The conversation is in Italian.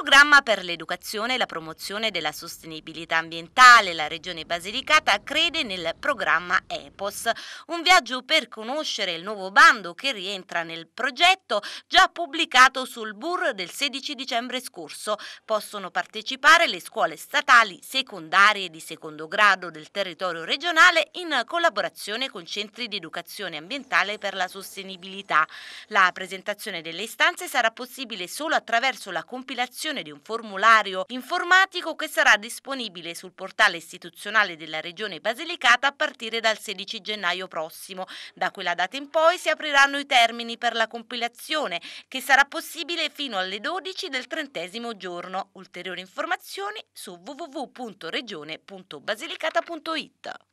programma per l'educazione e la promozione della sostenibilità ambientale, la Regione Basilicata crede nel programma EPOS, un viaggio per conoscere il nuovo bando che rientra nel progetto già pubblicato sul BUR del 16 dicembre scorso. Possono partecipare le scuole statali secondarie di secondo grado del territorio regionale in collaborazione con centri di educazione ambientale per la sostenibilità. La presentazione delle istanze sarà possibile solo attraverso la compilazione creazione di un formulario informatico che sarà disponibile sul portale istituzionale della Regione Basilicata a partire dal 16 gennaio prossimo. Da quella data in poi si apriranno i termini per la compilazione che sarà possibile fino alle 12 del trentesimo giorno. Ulteriori informazioni su www.regione.basilicata.it.